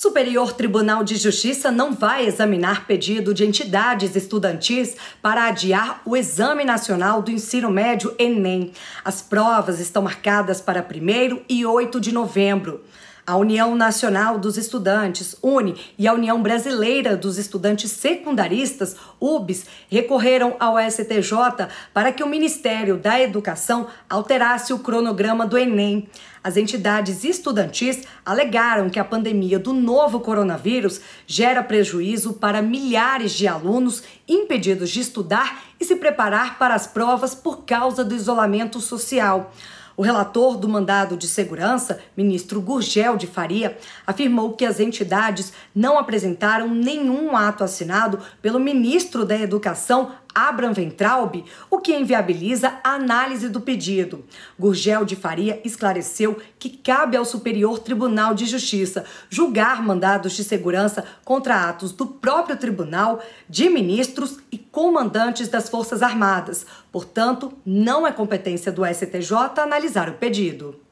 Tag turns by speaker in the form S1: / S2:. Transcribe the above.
S1: Superior Tribunal de Justiça não vai examinar pedido de entidades estudantis para adiar o Exame Nacional do Ensino Médio Enem. As provas estão marcadas para 1 e 8 de novembro a União Nacional dos Estudantes, UNE, e a União Brasileira dos Estudantes Secundaristas, UBS, recorreram ao STJ para que o Ministério da Educação alterasse o cronograma do Enem. As entidades estudantis alegaram que a pandemia do novo coronavírus gera prejuízo para milhares de alunos impedidos de estudar e se preparar para as provas por causa do isolamento social. O relator do mandado de segurança, ministro Gurgel de Faria, afirmou que as entidades não apresentaram nenhum ato assinado pelo ministro da Educação, Abraham Ventralb, o que inviabiliza a análise do pedido. Gurgel de Faria esclareceu que cabe ao Superior Tribunal de Justiça julgar mandados de segurança contra atos do próprio tribunal, de ministros e comandantes das Forças Armadas. Portanto, não é competência do STJ analisar o pedido.